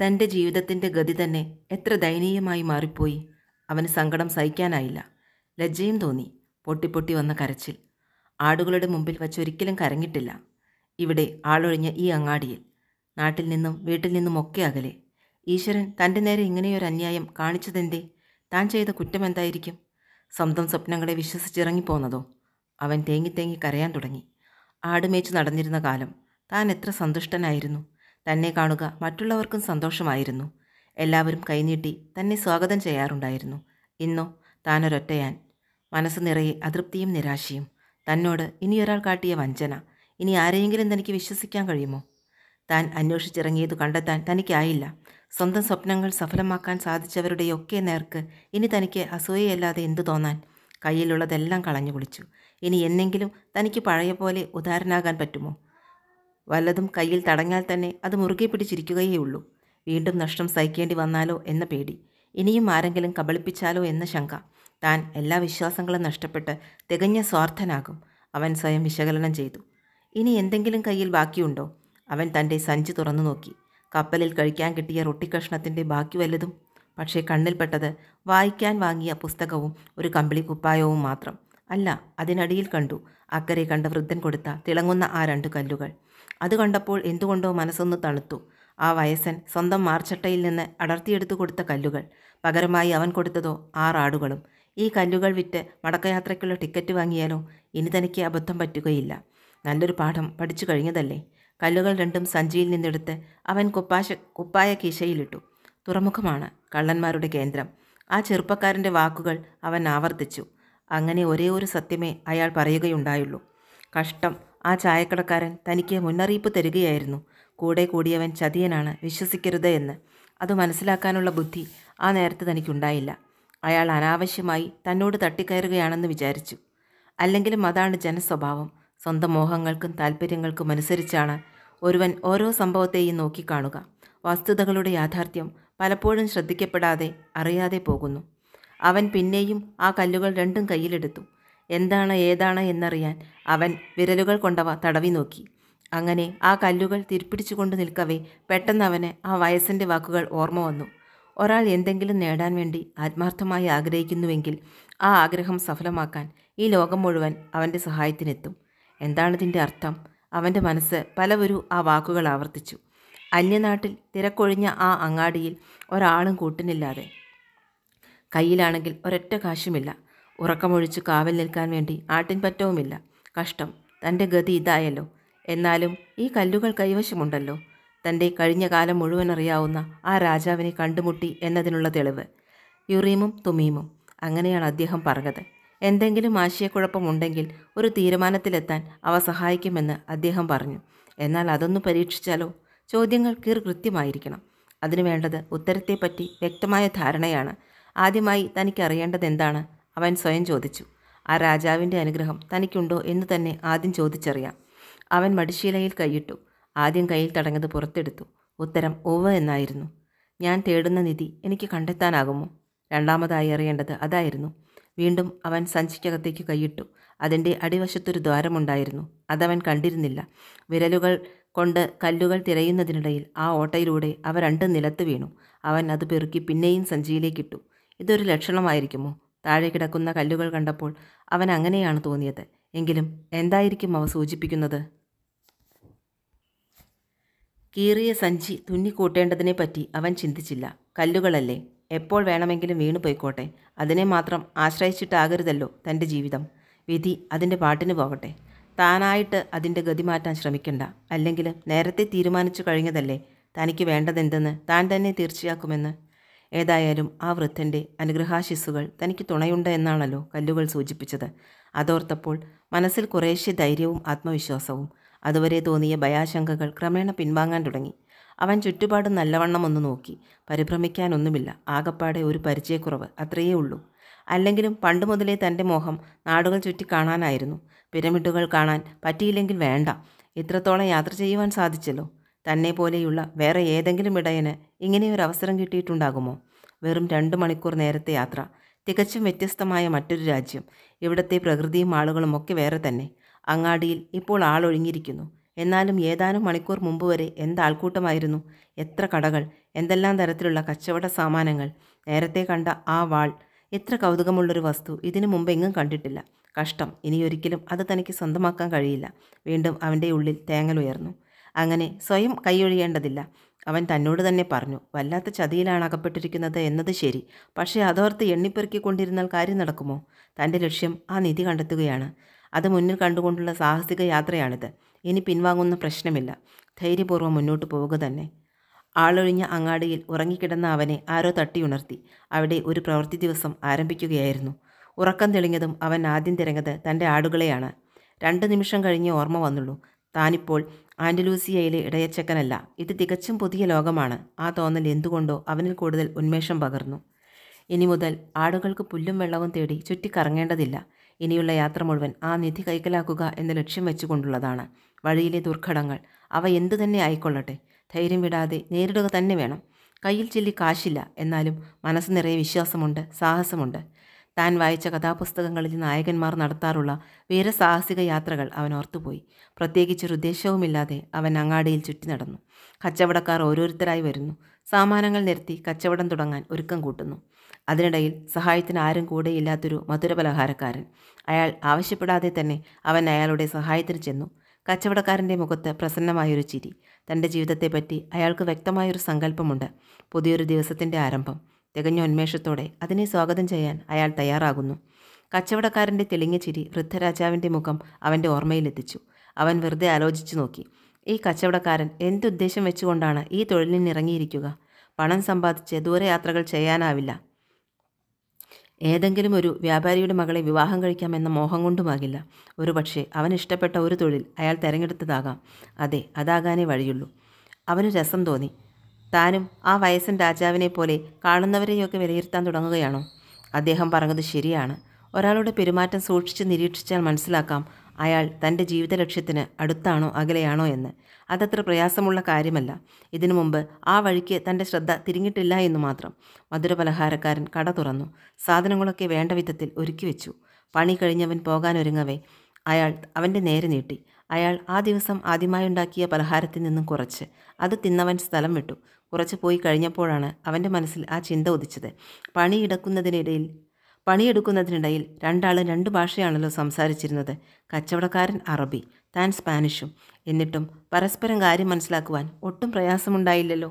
തൻ്റെ ജീവിതത്തിൻ്റെ ഗതി തന്നെ എത്ര ദയനീയമായി മാറിപ്പോയി അവന് സങ്കടം സഹിക്കാനായില്ല ലജ്ജയും തോന്നി പൊട്ടിപ്പൊട്ടി വന്ന കരച്ചിൽ ആടുകളുടെ മുമ്പിൽ ഒരിക്കലും കരങ്ങിട്ടില്ല ഇവിടെ ആളൊഴിഞ്ഞ ഈ അങ്ങാടിയിൽ നാട്ടിൽ നിന്നും വീട്ടിൽ നിന്നും ഒക്കെ അകലെ ഈശ്വരൻ തൻ്റെ നേരെ ഇങ്ങനെയൊരു അന്യായം കാണിച്ചതെന്തേ താൻ ചെയ്ത കുറ്റം എന്തായിരിക്കും സ്വന്തം സ്വപ്നങ്ങളെ വിശ്വസിച്ചിറങ്ങിപ്പോന്നതോ അവൻ തേങ്ങി തേങ്ങി കരയാൻ തുടങ്ങി ആടുമേച്ച് നടന്നിരുന്ന കാലം താൻ എത്ര സന്തുഷ്ടനായിരുന്നു തന്നെ കാണുക മറ്റുള്ളവർക്കും സന്തോഷമായിരുന്നു എല്ലാവരും കൈനീട്ടി തന്നെ സ്വാഗതം ചെയ്യാറുണ്ടായിരുന്നു ഇന്നോ താനൊരൊറ്റയാൻ മനസ്സ് നിറയെ അതൃപ്തിയും നിരാശയും തന്നോട് ഇനിയൊരാൾ കാട്ടിയ വഞ്ചന ഇനി ആരെയെങ്കിലും തനിക്ക് വിശ്വസിക്കാൻ കഴിയുമോ താൻ അന്വേഷിച്ചിറങ്ങിയത് കണ്ടെത്താൻ തനിക്കായില്ല സ്വന്തം സ്വപ്നങ്ങൾ സഫലമാക്കാൻ സാധിച്ചവരുടെയൊക്കെ നേർക്ക് ഇനി തനിക്ക് അസൂയയല്ലാതെ എന്തു തോന്നാൻ കയ്യിലുള്ളതെല്ലാം കളഞ്ഞു കുളിച്ചു ഇനി എന്നെങ്കിലും തനിക്ക് പഴയ പോലെ ഉദാഹരണാകാൻ പറ്റുമോ വല്ലതും കയ്യിൽ തടഞ്ഞാൽ തന്നെ അത് മുറുകെ പിടിച്ചിരിക്കുകയേ ഉള്ളൂ വീണ്ടും നഷ്ടം സഹിക്കേണ്ടി വന്നാലോ എന്ന പേടി ഇനിയും ആരെങ്കിലും കബളിപ്പിച്ചാലോ എന്ന ശങ്ക താൻ എല്ലാ വിശ്വാസങ്ങളും നഷ്ടപ്പെട്ട് തികഞ്ഞ സ്വാർത്ഥനാകും അവൻ സ്വയം വിശകലനം ചെയ്തു ഇനി എന്തെങ്കിലും കയ്യിൽ ബാക്കിയുണ്ടോ അവൻ തൻ്റെ സഞ്ചി തുറന്നു നോക്കി കപ്പലിൽ കഴിക്കാൻ കിട്ടിയ റൊട്ടിക്കഷ്ണത്തിൻ്റെ ബാക്കി വല്ലതും പക്ഷേ കണ്ണിൽപ്പെട്ടത് വായിക്കാൻ വാങ്ങിയ പുസ്തകവും ഒരു കമ്പിളി കുപ്പായവും മാത്രം അല്ല അതിനടിയിൽ കണ്ടു അക്കരെ കണ്ട വൃദ്ധൻ കൊടുത്ത തിളങ്ങുന്ന ആ രണ്ട് കല്ലുകൾ അത് കണ്ടപ്പോൾ എന്തുകൊണ്ടോ മനസ്സൊന്ന് തണുത്തു ആ വയസ്സൻ സ്വന്തം മാർച്ചട്ടയിൽ നിന്ന് അടർത്തിയെടുത്തു കൊടുത്ത കല്ലുകൾ പകരമായി അവൻ കൊടുത്തതോ ആറാടുകളും ഈ കല്ലുകൾ വിറ്റ് മടക്കയാത്രയ്ക്കുള്ള ടിക്കറ്റ് വാങ്ങിയാലോ ഇനി തനിക്ക് അബദ്ധം പറ്റുകയില്ല നല്ലൊരു പാഠം പഠിച്ചു കഴിഞ്ഞതല്ലേ കല്ലുകൾ രണ്ടും സഞ്ചിയിൽ നിന്നെടുത്ത് അവൻ കുപ്പാശ കുപ്പായ കീശയിലിട്ടു തുറമുഖമാണ് കള്ളന്മാരുടെ കേന്ദ്രം ആ ചെറുപ്പക്കാരൻ്റെ വാക്കുകൾ അവൻ ആവർത്തിച്ചു അങ്ങനെ ഒരേ ഒരു സത്യമേ അയാൾ പറയുകയുണ്ടായുള്ളൂ കഷ്ടം ആ ചായക്കടക്കാരൻ തനിക്ക് മുന്നറിയിപ്പ് തരികയായിരുന്നു കൂടെ കൂടിയവൻ ചതിയനാണ് വിശ്വസിക്കരുത് എന്ന് അത് മനസ്സിലാക്കാനുള്ള ബുദ്ധി ആ നേരത്തെ തനിക്കുണ്ടായില്ല അയാൾ അനാവശ്യമായി തന്നോട് തട്ടിക്കയറുകയാണെന്ന് വിചാരിച്ചു അല്ലെങ്കിലും അതാണ് ജനസ്വഭാവം സ്വന്തം മോഹങ്ങൾക്കും താല്പര്യങ്ങൾക്കും അനുസരിച്ചാണ് ഒരുവൻ ഓരോ സംഭവത്തെയും നോക്കിക്കാണുക വസ്തുതകളുടെ യാഥാർത്ഥ്യം പലപ്പോഴും ശ്രദ്ധിക്കപ്പെടാതെ അറിയാതെ പോകുന്നു അവൻ പിന്നെയും ആ കല്ലുകൾ രണ്ടും കയ്യിലെടുത്തു എന്താണ് ഏതാണ് എന്നറിയാൻ അവൻ വിരലുകൾ കൊണ്ടവ തടവി നോക്കി അങ്ങനെ ആ കല്ലുകൾ കൊണ്ട് നിൽക്കവേ പെട്ടെന്ന് അവന് ആ വയസ്സിൻ്റെ വാക്കുകൾ ഓർമ്മ വന്നു ഒരാൾ എന്തെങ്കിലും നേടാൻ വേണ്ടി ആത്മാർത്ഥമായി ആഗ്രഹിക്കുന്നുവെങ്കിൽ ആ ആഗ്രഹം സഫലമാക്കാൻ ഈ ലോകം മുഴുവൻ അവൻ്റെ സഹായത്തിനെത്തും എന്താണിതിൻ്റെ അർത്ഥം അവൻ്റെ മനസ്സ് പലവരു ആ വാക്കുകൾ ആവർത്തിച്ചു അന്യനാട്ടിൽ തിരക്കൊഴിഞ്ഞ ആ അങ്ങാടിയിൽ ഒരാളും കൂട്ടിനില്ലാതെ കയ്യിലാണെങ്കിൽ ഒരൊറ്റ കാശുമില്ല ഉറക്കമൊഴിച്ച് കാവൽ നിൽക്കാൻ വേണ്ടി ആട്ടിൻപറ്റവുമില്ല കഷ്ടം തൻ്റെ ഗതി ഇതായല്ലോ എന്നാലും ഈ കല്ലുകൾ കൈവശമുണ്ടല്ലോ തൻ്റെ കഴിഞ്ഞ കാലം മുഴുവൻ അറിയാവുന്ന ആ രാജാവിനെ കണ്ടുമുട്ടി എന്നതിനുള്ള തെളിവ് യുറീമും തുമീമും അങ്ങനെയാണ് അദ്ദേഹം പറഞ്ഞത് എന്തെങ്കിലും ആശയക്കുഴപ്പമുണ്ടെങ്കിൽ ഒരു തീരുമാനത്തിലെത്താൻ അവ സഹായിക്കുമെന്ന് അദ്ദേഹം പറഞ്ഞു എന്നാൽ അതൊന്ന് പരീക്ഷിച്ചാലോ ചോദ്യങ്ങൾ കീർ കൃത്യമായിരിക്കണം അതിനു വേണ്ടത് ഉത്തരത്തെപ്പറ്റി വ്യക്തമായ ധാരണയാണ് ആദ്യമായി തനിക്ക് എന്താണ് അവൻ സ്വയം ചോദിച്ചു ആ രാജാവിൻ്റെ അനുഗ്രഹം തനിക്കുണ്ടോ എന്ന് തന്നെ ആദ്യം ചോദിച്ചറിയാം അവൻ മടിശീലയിൽ കൈയിട്ടു ആദ്യം കയ്യിൽ തടങ്ങത് പുറത്തെടുത്തു ഉത്തരം ഒവ് എന്നായിരുന്നു ഞാൻ തേടുന്ന നിധി എനിക്ക് കണ്ടെത്താനാകുമോ രണ്ടാമതായി അറിയേണ്ടത് അതായിരുന്നു വീണ്ടും അവൻ സഞ്ചിക്കകത്തേക്ക് കൈയിട്ടു അതിൻ്റെ അടിവശത്തൊരു ദ്വാരമുണ്ടായിരുന്നു അതവൻ കണ്ടിരുന്നില്ല വിരലുകൾ കൊണ്ട് കല്ലുകൾ തിരയുന്നതിനിടയിൽ ആ ഓട്ടയിലൂടെ അവ രണ്ട് നിലത്ത് വീണു അവൻ അത് പെറുക്കി പിന്നെയും സഞ്ചിയിലേക്കിട്ടു ഇതൊരു ലക്ഷണമായിരിക്കുമോ താഴെ കിടക്കുന്ന കല്ലുകൾ കണ്ടപ്പോൾ അവൻ അങ്ങനെയാണ് തോന്നിയത് എങ്കിലും എന്തായിരിക്കും അവ സൂചിപ്പിക്കുന്നത് കീറിയ സഞ്ചി തുന്നിക്കൂട്ടേണ്ടതിനെ പറ്റി അവൻ ചിന്തിച്ചില്ല കല്ലുകളല്ലേ എപ്പോൾ വേണമെങ്കിലും വീണു പോയിക്കോട്ടെ അതിനെ മാത്രം ആശ്രയിച്ചിട്ടാകരുതല്ലോ തൻ്റെ ജീവിതം വിധി അതിൻ്റെ പാട്ടിന് പോകട്ടെ താനായിട്ട് അതിൻ്റെ ഗതി മാറ്റാൻ ശ്രമിക്കണ്ട അല്ലെങ്കിൽ നേരത്തെ തീരുമാനിച്ചു കഴിഞ്ഞതല്ലേ തനിക്ക് വേണ്ടതെന്തെന്ന് താൻ തന്നെ തീർച്ചയാക്കുമെന്ന് ഏതായാലും ആ വൃദ്ധൻ്റെ അനുഗ്രഹാശിസ്സുകൾ തനിക്ക് തുണയുണ്ട് എന്നാണല്ലോ കല്ലുകൾ സൂചിപ്പിച്ചത് അതോർത്തപ്പോൾ മനസ്സിൽ കുറേശ്ശെ ധൈര്യവും ആത്മവിശ്വാസവും അതുവരെ തോന്നിയ ഭയാശങ്കകൾ ക്രമേണ പിൻവാങ്ങാൻ തുടങ്ങി അവൻ ചുറ്റുപാട് നല്ലവണ്ണം ഒന്ന് നോക്കി പരിഭ്രമിക്കാനൊന്നുമില്ല ആകപ്പാടെ ഒരു പരിചയക്കുറവ് അത്രയേ ഉള്ളൂ അല്ലെങ്കിലും പണ്ട് മുതലേ തൻ്റെ മോഹം നാടുകൾ ചുറ്റി കാണാനായിരുന്നു പിരമിഡുകൾ കാണാൻ പറ്റിയില്ലെങ്കിൽ വേണ്ട ഇത്രത്തോളം യാത്ര ചെയ്യുവാൻ സാധിച്ചല്ലോ തന്നെ പോലെയുള്ള വേറെ ഏതെങ്കിലും ഇടയന് ഇങ്ങനെയൊരു അവസരം കിട്ടിയിട്ടുണ്ടാകുമോ വെറും രണ്ട് മണിക്കൂർ നേരത്തെ യാത്ര തികച്ചും വ്യത്യസ്തമായ മറ്റൊരു രാജ്യം ഇവിടുത്തെ പ്രകൃതിയും ആളുകളും ഒക്കെ വേറെ തന്നെ അങ്ങാടിയിൽ ഇപ്പോൾ ആളൊഴിഞ്ഞിരിക്കുന്നു എന്നാലും ഏതാനും മണിക്കൂർ മുമ്പ് വരെ എന്താൾക്കൂട്ടമായിരുന്നു എത്ര കടകൾ എന്തെല്ലാം തരത്തിലുള്ള കച്ചവട സാമാനങ്ങൾ നേരത്തെ കണ്ട ആ വാൾ എത്ര കൗതുകമുള്ളൊരു വസ്തു ഇതിനു മുമ്പ് എങ്ങും കണ്ടിട്ടില്ല കഷ്ടം ഇനിയൊരിക്കലും അത് തനിക്ക് സ്വന്തമാക്കാൻ കഴിയില്ല വീണ്ടും അവൻ്റെ ഉള്ളിൽ തേങ്ങലുയർന്നു അങ്ങനെ സ്വയം കൈയൊഴിയേണ്ടതില്ല അവൻ തന്നോട് തന്നെ പറഞ്ഞു വല്ലാത്ത ചതിയിലാണ് അകപ്പെട്ടിരിക്കുന്നത് എന്നത് ശരി പക്ഷേ അതോർത്ത് എണ്ണിപ്പെറുക്കിക്കൊണ്ടിരുന്നാൽ കാര്യം നടക്കുമോ തൻ്റെ ലക്ഷ്യം ആ നിധി കണ്ടെത്തുകയാണ് അത് മുന്നിൽ കണ്ടുകൊണ്ടുള്ള സാഹസിക യാത്രയാണിത് ഇനി പിൻവാങ്ങുന്ന പ്രശ്നമില്ല ധൈര്യപൂർവ്വം മുന്നോട്ട് പോവുക തന്നെ ആളൊഴിഞ്ഞ അങ്ങാടിയിൽ ഉറങ്ങിക്കിടന്ന അവനെ ആരോ തട്ടിയുണർത്തി അവിടെ ഒരു പ്രവൃത്തി ദിവസം ആരംഭിക്കുകയായിരുന്നു ഉറക്കം തെളിഞ്ഞതും അവൻ ആദ്യം തിരഞ്ഞത് തൻ്റെ ആടുകളെയാണ് രണ്ട് നിമിഷം കഴിഞ്ഞ് ഓർമ്മ വന്നുള്ളൂ താനിപ്പോൾ ആൻഡലൂസിയയിലെ ഇടയച്ചക്കനല്ല ഇത് തികച്ചും പുതിയ ലോകമാണ് ആ തോന്നൽ എന്തുകൊണ്ടോ അവനിൽ കൂടുതൽ ഉന്മേഷം പകർന്നു ഇനി മുതൽ ആടുകൾക്ക് പുല്ലും വെള്ളവും തേടി ചുറ്റിക്കറങ്ങേണ്ടതില്ല ഇനിയുള്ള യാത്ര മുഴുവൻ ആ നിധി കൈക്കലാക്കുക എന്ന ലക്ഷ്യം വെച്ചുകൊണ്ടുള്ളതാണ് വഴിയിലെ ദുർഘടങ്ങൾ അവ എന്തു തന്നെ ആയിക്കൊള്ളട്ടെ ധൈര്യം വിടാതെ നേരിടുക തന്നെ വേണം കയ്യിൽ ചില്ലി കാശില്ല എന്നാലും മനസ്സ് നിറയെ വിശ്വാസമുണ്ട് സാഹസമുണ്ട് താൻ വായിച്ച കഥാപുസ്തകങ്ങളിൽ നായകന്മാർ നടത്താറുള്ള വീരസാഹസിക യാത്രകൾ അവൻ ഓർത്തുപോയി പ്രത്യേകിച്ചൊരു ഉദ്ദേശവുമില്ലാതെ അവൻ അങ്ങാടിയിൽ ചുറ്റി നടന്നു കച്ചവടക്കാർ ഓരോരുത്തരായി വരുന്നു സാമാനങ്ങൾ നിരത്തി കച്ചവടം തുടങ്ങാൻ ഒരുക്കം കൂട്ടുന്നു അതിനിടയിൽ സഹായത്തിന് ആരും കൂടെയില്ലാത്തൊരു മധുരപലഹാരക്കാരൻ അയാൾ ആവശ്യപ്പെടാതെ തന്നെ അവൻ അയാളുടെ സഹായത്തിന് ചെന്നു കച്ചവടക്കാരൻ്റെ മുഖത്ത് പ്രസന്നമായൊരു ചിരി തൻ്റെ ജീവിതത്തെപ്പറ്റി അയാൾക്ക് വ്യക്തമായൊരു സങ്കല്പമുണ്ട് പുതിയൊരു ദിവസത്തിൻ്റെ ആരംഭം ഉന്മേഷത്തോടെ അതിനെ സ്വാഗതം ചെയ്യാൻ അയാൾ തയ്യാറാകുന്നു കച്ചവടക്കാരൻ്റെ തെളിഞ്ഞ ചിരി വൃദ്ധരാജാവിൻ്റെ മുഖം അവൻ്റെ ഓർമ്മയിലെത്തിച്ചു അവൻ വെറുതെ ആലോചിച്ചു നോക്കി ഈ കച്ചവടക്കാരൻ എന്തുദ്ദേശം വെച്ചുകൊണ്ടാണ് ഈ തൊഴിലിനിറങ്ങിയിരിക്കുക പണം സമ്പാദിച്ച് ദൂരയാത്രകൾ ചെയ്യാനാവില്ല ഏതെങ്കിലും ഒരു വ്യാപാരിയുടെ മകളെ വിവാഹം കഴിക്കാമെന്ന മോഹം കൊണ്ടുമാകില്ല ഒരുപക്ഷെ അവൻ ഇഷ്ടപ്പെട്ട ഒരു തൊഴിൽ അയാൾ തിരഞ്ഞെടുത്തതാകാം അതെ അതാകാനേ വഴിയുള്ളൂ അവന് രസം തോന്നി താനും ആ വയസ്സൻ രാജാവിനെ പോലെ കാണുന്നവരെയൊക്കെ വിലയിരുത്താൻ തുടങ്ങുകയാണോ അദ്ദേഹം പറഞ്ഞത് ശരിയാണ് ഒരാളുടെ പെരുമാറ്റം സൂക്ഷിച്ച് നിരീക്ഷിച്ചാൽ മനസ്സിലാക്കാം അയാൾ തൻ്റെ ജീവിത ലക്ഷ്യത്തിന് അടുത്താണോ അകലെയാണോ എന്ന് അതത്ര പ്രയാസമുള്ള കാര്യമല്ല ഇതിനു മുമ്പ് ആ വഴിക്ക് തൻ്റെ ശ്രദ്ധ തിരിഞ്ഞിട്ടില്ല എന്ന് മാത്രം മധുരപലഹാരക്കാരൻ കട തുറന്നു സാധനങ്ങളൊക്കെ വേണ്ട വിധത്തിൽ ഒരുക്കി വെച്ചു പണി കഴിഞ്ഞവൻ പോകാനൊരുങ്ങവേ അയാൾ അവൻ്റെ നേരെ നീട്ടി അയാൾ ആ ദിവസം ആദ്യമായുണ്ടാക്കിയ പലഹാരത്തിൽ നിന്നും കുറച്ച് അത് തിന്നവൻ സ്ഥലം വിട്ടു കുറച്ച് പോയി കഴിഞ്ഞപ്പോഴാണ് അവൻ്റെ മനസ്സിൽ ആ ചിന്ത ഉദിച്ചത് പണിയെടുക്കുന്നതിനിടയിൽ പണിയെടുക്കുന്നതിനിടയിൽ രണ്ടാളും രണ്ട് ഭാഷയാണല്ലോ സംസാരിച്ചിരുന്നത് കച്ചവടക്കാരൻ അറബി താൻ സ്പാനിഷും എന്നിട്ടും പരസ്പരം കാര്യം മനസ്സിലാക്കുവാൻ ഒട്ടും പ്രയാസമുണ്ടായില്ലല്ലോ